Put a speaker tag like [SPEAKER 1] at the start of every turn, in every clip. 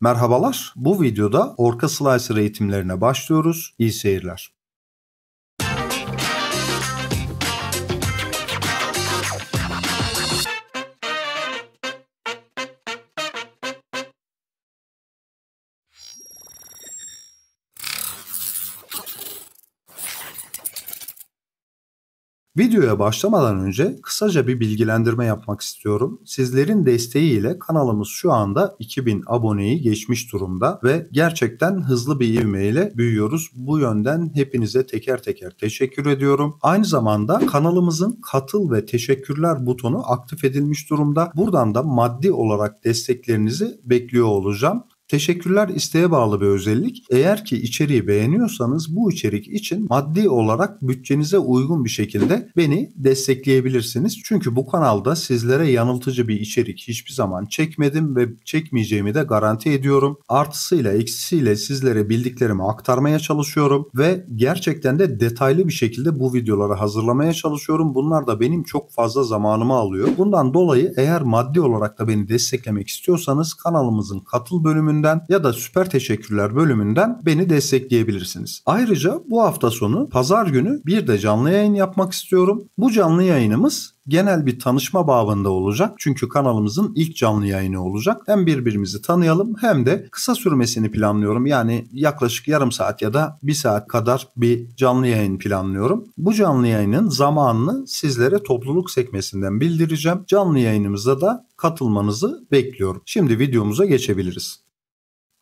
[SPEAKER 1] Merhabalar, bu videoda orka slicer eğitimlerine başlıyoruz. İyi seyirler. Videoya başlamadan önce kısaca bir bilgilendirme yapmak istiyorum. Sizlerin desteğiyle kanalımız şu anda 2000 aboneyi geçmiş durumda ve gerçekten hızlı bir ivmeyle büyüyoruz. Bu yönden hepinize teker teker teşekkür ediyorum. Aynı zamanda kanalımızın katıl ve teşekkürler butonu aktif edilmiş durumda. Buradan da maddi olarak desteklerinizi bekliyor olacağım. Teşekkürler isteğe bağlı bir özellik. Eğer ki içeriği beğeniyorsanız bu içerik için maddi olarak bütçenize uygun bir şekilde beni destekleyebilirsiniz. Çünkü bu kanalda sizlere yanıltıcı bir içerik hiçbir zaman çekmedim ve çekmeyeceğimi de garanti ediyorum. Artısıyla eksisiyle sizlere bildiklerimi aktarmaya çalışıyorum ve gerçekten de detaylı bir şekilde bu videoları hazırlamaya çalışıyorum. Bunlar da benim çok fazla zamanımı alıyor. Bundan dolayı eğer maddi olarak da beni desteklemek istiyorsanız kanalımızın katıl bölümünü bölümünden ya da Süper Teşekkürler bölümünden beni destekleyebilirsiniz. Ayrıca bu hafta sonu pazar günü bir de canlı yayın yapmak istiyorum. Bu canlı yayınımız genel bir tanışma babında olacak. Çünkü kanalımızın ilk canlı yayını olacak. Hem birbirimizi tanıyalım hem de kısa sürmesini planlıyorum. Yani yaklaşık yarım saat ya da bir saat kadar bir canlı yayın planlıyorum. Bu canlı yayının zamanını sizlere topluluk sekmesinden bildireceğim. Canlı yayınımıza da katılmanızı bekliyorum. Şimdi videomuza geçebiliriz.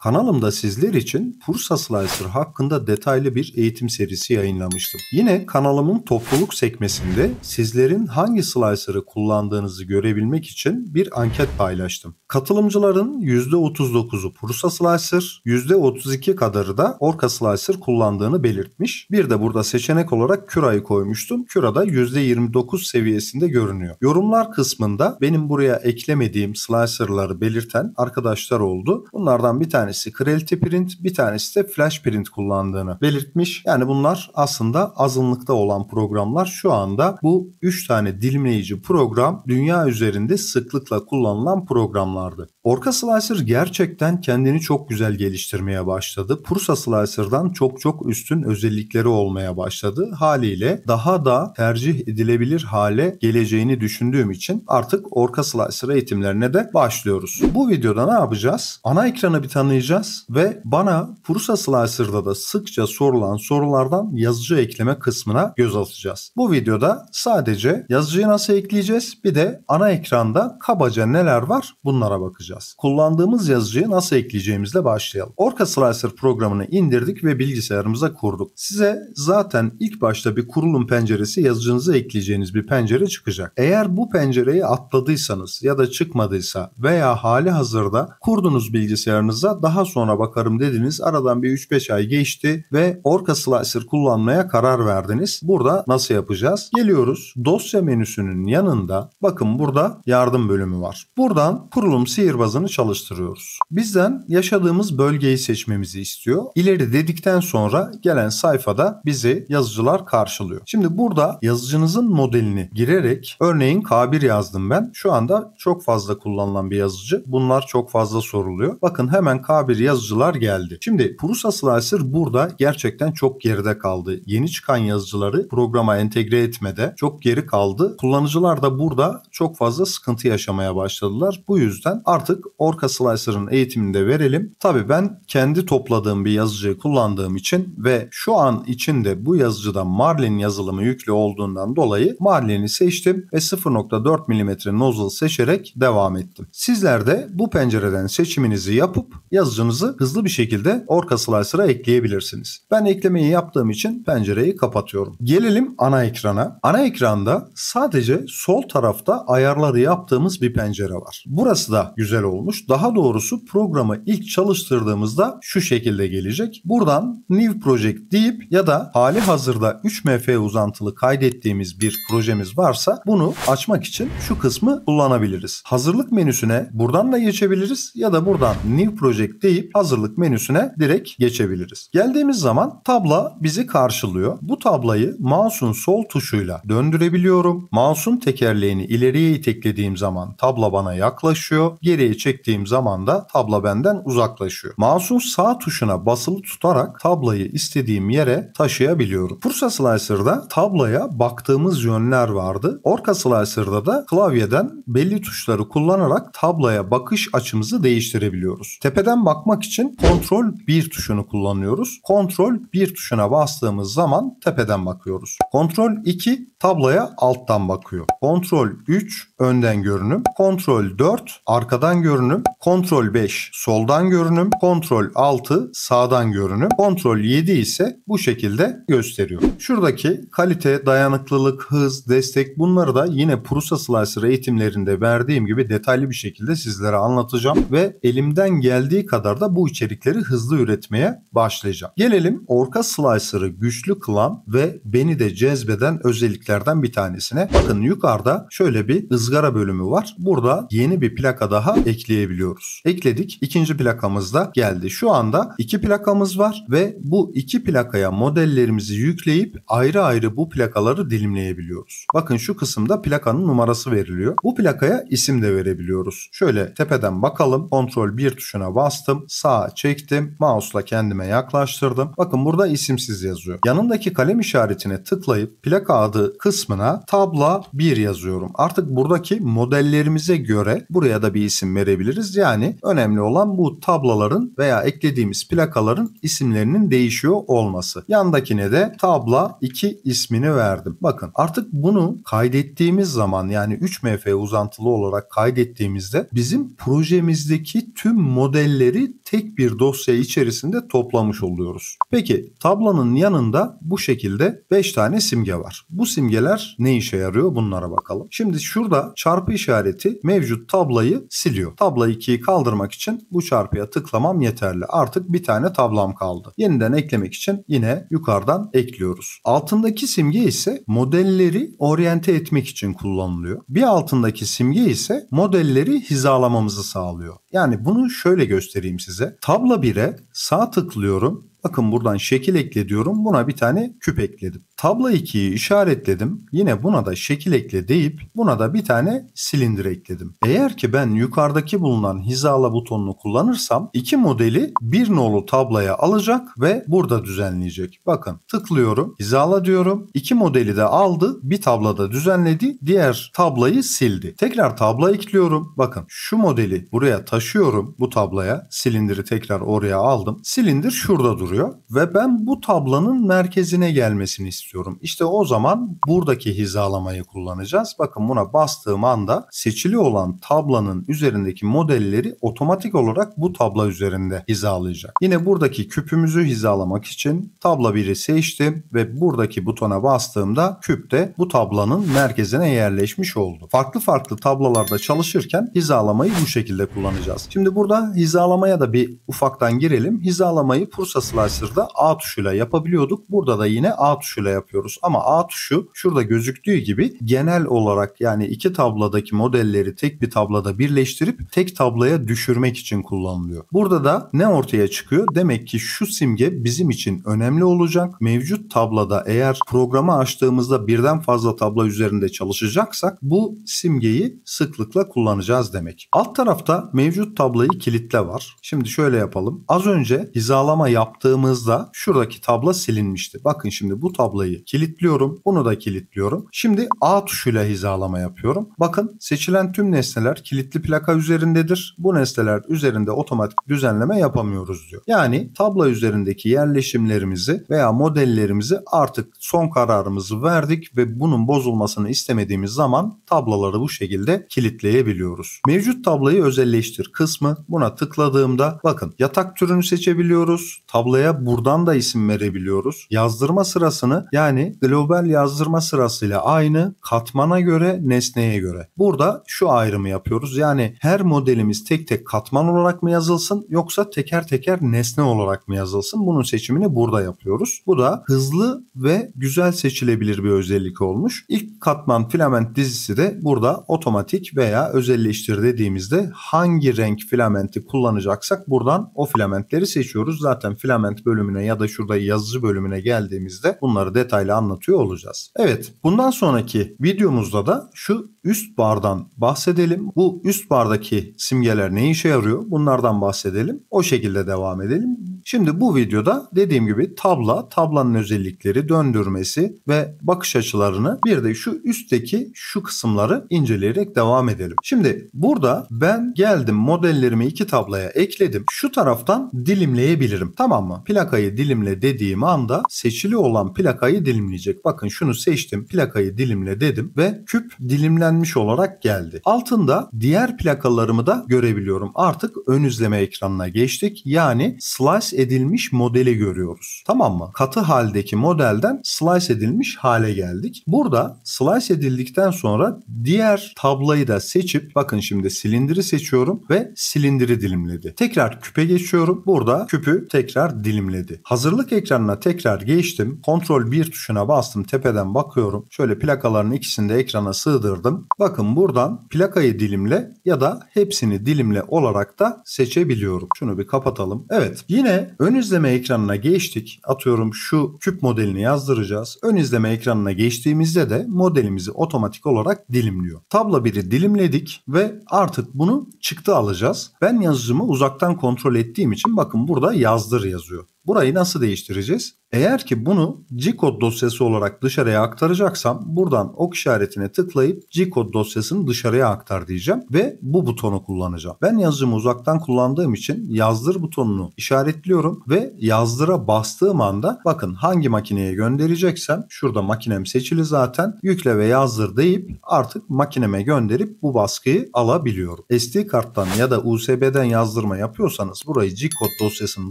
[SPEAKER 1] Kanalımda sizler için Bursa Slicer hakkında detaylı bir eğitim serisi yayınlamıştım. Yine kanalımın topluluk sekmesinde sizlerin hangi slicer'ı kullandığınızı görebilmek için bir anket paylaştım. Katılımcıların %39'u Bursa Slicer, %32 kadarı da Orca Slicer kullandığını belirtmiş. Bir de burada seçenek olarak kura'yı koymuştum. Kura da %29 seviyesinde görünüyor. Yorumlar kısmında benim buraya eklemediğim slicer'ları belirten arkadaşlar oldu. Bunlardan bir tanesi tanesi Creality Print, bir tanesi de Flash Print kullandığını belirtmiş. Yani bunlar aslında azınlıkta olan programlar. Şu anda bu 3 tane dilimleyici program dünya üzerinde sıklıkla kullanılan programlardı. Orca Slicer gerçekten kendini çok güzel geliştirmeye başladı. Pursa Slicer'dan çok çok üstün özellikleri olmaya başladı. Haliyle daha da tercih edilebilir hale geleceğini düşündüğüm için artık Orca Slicer eğitimlerine de başlıyoruz. Bu videoda ne yapacağız? Ana ekranı bir tanıyacağız yayınlayacağız ve bana Prusa Slicer'da da sıkça sorulan sorulardan yazıcı ekleme kısmına göz atacağız. Bu videoda sadece yazıcıyı nasıl ekleyeceğiz bir de ana ekranda kabaca neler var bunlara bakacağız. Kullandığımız yazıcıyı nasıl ekleyeceğimizle başlayalım. Orca Slicer programını indirdik ve bilgisayarımıza kurduk. Size zaten ilk başta bir kurulum penceresi yazıcınızı ekleyeceğiniz bir pencere çıkacak. Eğer bu pencereyi atladıysanız ya da çıkmadıysa veya hali hazırda kurduğunuz bilgisayarınıza daha daha sonra bakarım dediniz. Aradan bir 3-5 ay geçti ve Orca Slicer kullanmaya karar verdiniz. Burada nasıl yapacağız? Geliyoruz dosya menüsünün yanında bakın burada yardım bölümü var. Buradan kurulum sihirbazını çalıştırıyoruz. Bizden yaşadığımız bölgeyi seçmemizi istiyor. İleri dedikten sonra gelen sayfada bizi yazıcılar karşılıyor. Şimdi burada yazıcınızın modelini girerek örneğin K1 yazdım ben. Şu anda çok fazla kullanılan bir yazıcı. Bunlar çok fazla soruluyor. Bakın hemen K tabir yazıcılar geldi. Şimdi Prusa Slicer burada gerçekten çok geride kaldı. Yeni çıkan yazıcıları programa entegre etmede çok geri kaldı. Kullanıcılar da burada çok fazla sıkıntı yaşamaya başladılar. Bu yüzden artık Orca Slicer'ın eğitimini de verelim. Tabii ben kendi topladığım bir yazıcı kullandığım için ve şu an içinde bu yazıcıda Marlin yazılımı yüklü olduğundan dolayı Marlin'i seçtim ve 0.4 mm nozzle seçerek devam ettim. Sizler de bu pencereden seçiminizi yapıp yazı yazıcınızı hızlı bir şekilde Orca Slicer'a ekleyebilirsiniz. Ben eklemeyi yaptığım için pencereyi kapatıyorum. Gelelim ana ekrana. Ana ekranda sadece sol tarafta ayarları yaptığımız bir pencere var. Burası da güzel olmuş. Daha doğrusu programı ilk çalıştırdığımızda şu şekilde gelecek. Buradan New Project deyip ya da hali hazırda 3MF uzantılı kaydettiğimiz bir projemiz varsa bunu açmak için şu kısmı kullanabiliriz. Hazırlık menüsüne buradan da geçebiliriz ya da buradan New Project deyip hazırlık menüsüne direkt geçebiliriz. Geldiğimiz zaman tabla bizi karşılıyor. Bu tablayı mouse'un sol tuşuyla döndürebiliyorum. Mouse'un tekerleğini ileriye iteklediğim zaman tabla bana yaklaşıyor. Geriye çektiğim zaman da tabla benden uzaklaşıyor. Mouse'un sağ tuşuna basılı tutarak tablayı istediğim yere taşıyabiliyorum. Fursa Slicer'da tabloya baktığımız yönler vardı. Orca Slicer'da da klavyeden belli tuşları kullanarak tabloya bakış açımızı değiştirebiliyoruz. Tepeden bakmak için kontrol 1 tuşunu kullanıyoruz. Kontrol 1 tuşuna bastığımız zaman tepeden bakıyoruz. Kontrol 2 tabloya alttan bakıyor. Kontrol 3 önden görünüm. Kontrol 4 arkadan görünüm. Kontrol 5 soldan görünüm. Kontrol 6 sağdan görünüm. Kontrol 7 ise bu şekilde gösteriyor. Şuradaki kalite, dayanıklılık, hız, destek bunları da yine Prusa Slicer eğitimlerinde verdiğim gibi detaylı bir şekilde sizlere anlatacağım ve elimden geldiği kadar kadar da bu içerikleri hızlı üretmeye başlayacağım. Gelelim orka Slicer'ı güçlü kılan ve beni de cezbeden özelliklerden bir tanesine. Bakın yukarıda şöyle bir ızgara bölümü var. Burada yeni bir plaka daha ekleyebiliyoruz. Ekledik. İkinci plakamız da geldi. Şu anda iki plakamız var ve bu iki plakaya modellerimizi yükleyip ayrı ayrı bu plakaları dilimleyebiliyoruz. Bakın şu kısımda plakanın numarası veriliyor. Bu plakaya isim de verebiliyoruz. Şöyle tepeden bakalım. Ctrl 1 tuşuna bastım bastım. Sağa çektim. Mouse'la kendime yaklaştırdım. Bakın burada isimsiz yazıyor. Yanındaki kalem işaretine tıklayıp plaka adı kısmına tabla 1 yazıyorum. Artık buradaki modellerimize göre buraya da bir isim verebiliriz. Yani önemli olan bu tablaların veya eklediğimiz plakaların isimlerinin değişiyor olması. Yandakine de tabla 2 ismini verdim. Bakın artık bunu kaydettiğimiz zaman yani 3MF uzantılı olarak kaydettiğimizde bizim projemizdeki tüm modelleri verileri tek bir dosya içerisinde toplamış oluyoruz. Peki tablonun yanında bu şekilde 5 tane simge var. Bu simgeler ne işe yarıyor bunlara bakalım. Şimdi şurada çarpı işareti mevcut tablayı siliyor. Tabla 2'yi kaldırmak için bu çarpıya tıklamam yeterli. Artık bir tane tablam kaldı. Yeniden eklemek için yine yukarıdan ekliyoruz. Altındaki simge ise modelleri oryente etmek için kullanılıyor. Bir altındaki simge ise modelleri hizalamamızı sağlıyor. Yani bunu şöyle göstereyim göstereyim size. Tabla 1'e sağ tıklıyorum Bakın buradan şekil ekle Buna bir tane küp ekledim. Tabla 2'yi işaretledim. Yine buna da şekil ekle deyip buna da bir tane silindir ekledim. Eğer ki ben yukarıdaki bulunan hizala butonunu kullanırsam iki modeli bir nolu tablaya alacak ve burada düzenleyecek. Bakın tıklıyorum. Hizala diyorum. İki modeli de aldı. Bir tablada düzenledi. Diğer tablayı sildi. Tekrar tabla ekliyorum. Bakın şu modeli buraya taşıyorum bu tablaya, Silindiri tekrar oraya aldım. Silindir şurada duruyor oluşturuyor ve ben bu tablanın merkezine gelmesini istiyorum. İşte o zaman buradaki hizalamayı kullanacağız. Bakın buna bastığım anda seçili olan tablanın üzerindeki modelleri otomatik olarak bu tabla üzerinde hizalayacak. Yine buradaki küpümüzü hizalamak için tabla 1'i seçtim ve buradaki butona bastığımda küp de bu tablanın merkezine yerleşmiş oldu. Farklı farklı tablalarda çalışırken hizalamayı bu şekilde kullanacağız. Şimdi burada hizalamaya da bir ufaktan girelim. Hizalamayı pursasılar Analyzer'da A tuşuyla yapabiliyorduk. Burada da yine A tuşuyla yapıyoruz. Ama A tuşu şurada gözüktüğü gibi genel olarak yani iki tabladaki modelleri tek bir tablada birleştirip tek tabloya düşürmek için kullanılıyor. Burada da ne ortaya çıkıyor? Demek ki şu simge bizim için önemli olacak. Mevcut tablada eğer programı açtığımızda birden fazla tablo üzerinde çalışacaksak bu simgeyi sıklıkla kullanacağız demek. Alt tarafta mevcut tabloyu kilitle var. Şimdi şöyle yapalım. Az önce hizalama yaptığı tıkladığımızda şuradaki tabla silinmişti. Bakın şimdi bu tablayı kilitliyorum. Bunu da kilitliyorum. Şimdi A tuşuyla hizalama yapıyorum. Bakın seçilen tüm nesneler kilitli plaka üzerindedir. Bu nesneler üzerinde otomatik düzenleme yapamıyoruz diyor. Yani tabla üzerindeki yerleşimlerimizi veya modellerimizi artık son kararımızı verdik ve bunun bozulmasını istemediğimiz zaman tabloları bu şekilde kilitleyebiliyoruz. Mevcut tabloyu özelleştir kısmı buna tıkladığımda bakın yatak türünü seçebiliyoruz. Tabloya Olaya buradan da isim verebiliyoruz. Yazdırma sırasını yani global yazdırma sırasıyla aynı katmana göre nesneye göre. Burada şu ayrımı yapıyoruz. Yani her modelimiz tek tek katman olarak mı yazılsın yoksa teker teker nesne olarak mı yazılsın? Bunun seçimini burada yapıyoruz. Bu da hızlı ve güzel seçilebilir bir özellik olmuş. İlk katman filament dizisi de burada otomatik veya özelleştir dediğimizde hangi renk filamenti kullanacaksak buradan o filamentleri seçiyoruz. Zaten filament Parlament bölümüne ya da şurada yazıcı bölümüne geldiğimizde bunları detaylı anlatıyor olacağız. Evet bundan sonraki videomuzda da şu üst bardan bahsedelim. Bu üst bardaki simgeler ne işe yarıyor? Bunlardan bahsedelim. O şekilde devam edelim. Şimdi bu videoda dediğim gibi tabla, tablanın özellikleri, döndürmesi ve bakış açılarını bir de şu üstteki şu kısımları inceleyerek devam edelim. Şimdi burada ben geldim modellerimi iki tablaya ekledim. Şu taraftan dilimleyebilirim. Tamam mı? Plakayı dilimle dediğim anda seçili olan plakayı dilimleyecek. Bakın şunu seçtim. Plakayı dilimle dedim ve küp dilimlenmiş olarak geldi. Altında diğer plakalarımı da görebiliyorum. Artık ön izleme ekranına geçtik. Yani slice edilmiş modeli görüyoruz. Tamam mı? Katı haldeki modelden slice edilmiş hale geldik. Burada slice edildikten sonra diğer tablayı da seçip bakın şimdi silindiri seçiyorum ve silindiri dilimledi. Tekrar küpe geçiyorum. Burada küpü tekrar dilimledi. Hazırlık ekranına tekrar geçtim. Ctrl 1 tuşuna bastım. Tepeden bakıyorum. Şöyle plakaların ikisini de ekrana sığdırdım. Bakın buradan plakayı dilimle ya da hepsini dilimle olarak da seçebiliyorum. Şunu bir kapatalım. Evet yine ön izleme ekranına geçtik. Atıyorum şu küp modelini yazdıracağız. Ön izleme ekranına geçtiğimizde de modelimizi otomatik olarak dilimliyor. Tablo 1'i dilimledik ve artık bunu çıktı alacağız. Ben yazıcımı uzaktan kontrol ettiğim için bakın burada yazdır yazıyor. Burayı nasıl değiştireceğiz? Eğer ki bunu G-Code dosyası olarak dışarıya aktaracaksam buradan ok işaretine tıklayıp G-Code dosyasını dışarıya aktar diyeceğim ve bu butonu kullanacağım. Ben yazıcımı uzaktan kullandığım için yazdır butonunu işaretliyorum ve yazdıra bastığım anda bakın hangi makineye göndereceksem şurada makinem seçili zaten yükle ve yazdır deyip artık makineme gönderip bu baskıyı alabiliyorum. SD karttan ya da USB'den yazdırma yapıyorsanız burayı G-Code dosyasını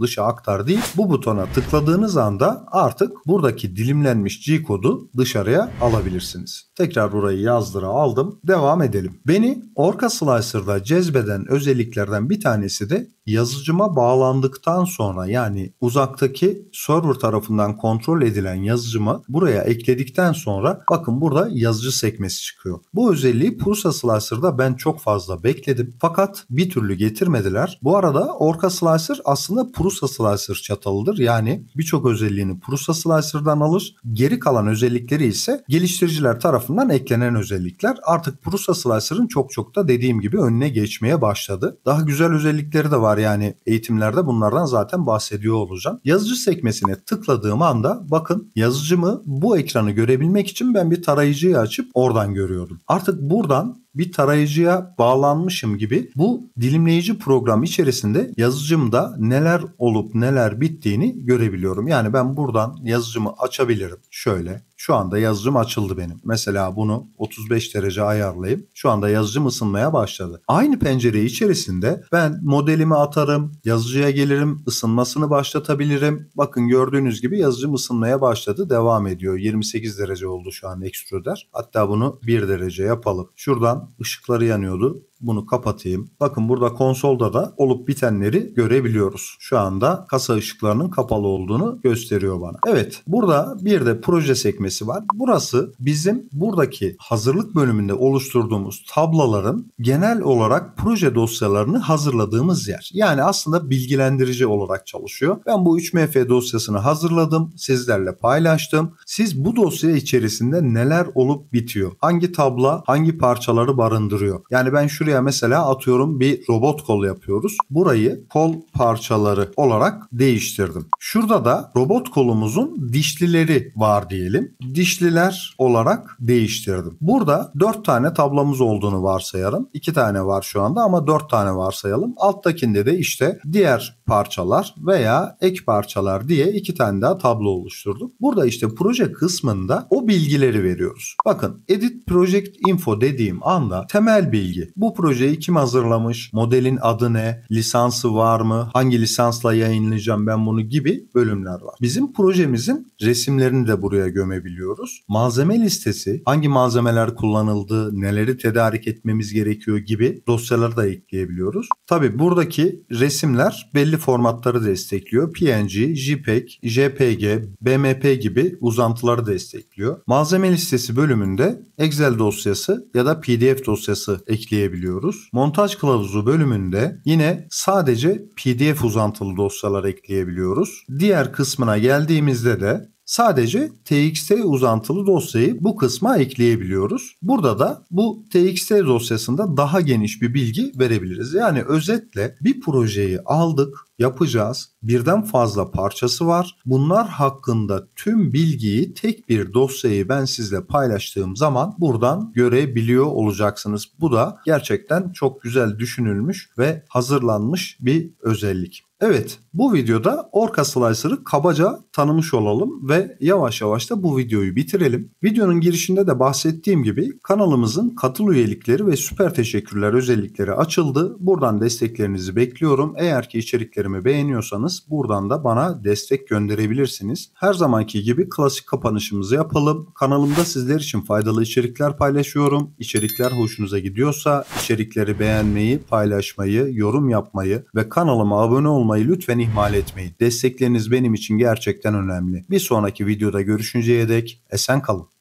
[SPEAKER 1] dışa aktar deyip bu butona tıkladığınız anda artık buradaki dilimlenmiş G kodu dışarıya alabilirsiniz. Tekrar burayı yazdıra aldım. Devam edelim. Beni Orca Slicer'da cezbeden özelliklerden bir tanesi de yazıcıma bağlandıktan sonra yani uzaktaki server tarafından kontrol edilen yazıcımı buraya ekledikten sonra bakın burada yazıcı sekmesi çıkıyor. Bu özelliği Pulsa Slicer'da ben çok fazla bekledim fakat bir türlü getirmediler. Bu arada Orca Slicer aslında Prusa Slicer çatalıdır. Yani birçok özelliğini Prusa Slicer'dan alır. Geri kalan özellikleri ise geliştiriciler tarafından tarafından eklenen özellikler artık Prusa Slicer'ın çok çok da dediğim gibi önüne geçmeye başladı. Daha güzel özellikleri de var yani eğitimlerde bunlardan zaten bahsediyor olacağım. Yazıcı sekmesine tıkladığım anda bakın yazıcımı bu ekranı görebilmek için ben bir tarayıcıyı açıp oradan görüyordum. Artık buradan bir tarayıcıya bağlanmışım gibi bu dilimleyici program içerisinde yazıcımda neler olup neler bittiğini görebiliyorum. Yani ben buradan yazıcımı açabilirim. Şöyle şu anda yazıcım açıldı benim. Mesela bunu 35 derece ayarlayıp şu anda yazıcım ısınmaya başladı. Aynı pencere içerisinde ben modelimi atarım, yazıcıya gelirim, ısınmasını başlatabilirim. Bakın gördüğünüz gibi yazıcım ısınmaya başladı, devam ediyor. 28 derece oldu şu an ekstrüder. Hatta bunu 1 derece yapalım. Şuradan ışıkları yanıyordu. Bunu kapatayım. Bakın burada konsolda da olup bitenleri görebiliyoruz. Şu anda kasa ışıklarının kapalı olduğunu gösteriyor bana. Evet burada bir de proje sekmesi var. Burası bizim buradaki hazırlık bölümünde oluşturduğumuz tablaların genel olarak proje dosyalarını hazırladığımız yer. Yani aslında bilgilendirici olarak çalışıyor. Ben bu 3MF dosyasını hazırladım. Sizlerle paylaştım. Siz bu dosya içerisinde neler olup bitiyor? Hangi tabla hangi parçaları barındırıyor? Yani ben şuraya Buraya mesela atıyorum bir robot kol yapıyoruz. Burayı kol parçaları olarak değiştirdim. Şurada da robot kolumuzun dişlileri var diyelim. Dişliler olarak değiştirdim. Burada 4 tane tablamız olduğunu varsayalım. 2 tane var şu anda ama 4 tane varsayalım. Alttakinde de işte diğer parçalar veya ek parçalar diye 2 tane daha tablo oluşturduk. Burada işte proje kısmında o bilgileri veriyoruz. Bakın edit project info dediğim anda temel bilgi. Bu projeyi kim hazırlamış, modelin adı ne, lisansı var mı, hangi lisansla yayınlayacağım ben bunu gibi bölümler var. Bizim projemizin resimlerini de buraya gömebiliyoruz. Malzeme listesi, hangi malzemeler kullanıldı, neleri tedarik etmemiz gerekiyor gibi dosyaları da ekleyebiliyoruz. Tabi buradaki resimler belli formatları destekliyor. PNG, JPEG, JPG, BMP gibi uzantıları destekliyor. Malzeme listesi bölümünde Excel dosyası ya da PDF dosyası ekleyebiliyoruz ekleyebiliyoruz. Montaj kılavuzu bölümünde yine sadece PDF uzantılı dosyalar ekleyebiliyoruz. Diğer kısmına geldiğimizde de Sadece txt uzantılı dosyayı bu kısma ekleyebiliyoruz. Burada da bu txt dosyasında daha geniş bir bilgi verebiliriz. Yani özetle bir projeyi aldık, yapacağız. Birden fazla parçası var. Bunlar hakkında tüm bilgiyi tek bir dosyayı ben sizle paylaştığım zaman buradan görebiliyor olacaksınız. Bu da gerçekten çok güzel düşünülmüş ve hazırlanmış bir özellik. Evet bu videoda Orca Slicer'ı kabaca tanımış olalım ve yavaş yavaş da bu videoyu bitirelim. Videonun girişinde de bahsettiğim gibi kanalımızın katıl üyelikleri ve süper teşekkürler özellikleri açıldı. Buradan desteklerinizi bekliyorum. Eğer ki içerikleri içeriklerimi beğeniyorsanız buradan da bana destek gönderebilirsiniz. Her zamanki gibi klasik kapanışımızı yapalım. Kanalımda sizler için faydalı içerikler paylaşıyorum. İçerikler hoşunuza gidiyorsa içerikleri beğenmeyi, paylaşmayı, yorum yapmayı ve kanalıma abone olmayı lütfen ihmal etmeyin. Destekleriniz benim için gerçekten önemli. Bir sonraki videoda görüşünceye dek esen kalın.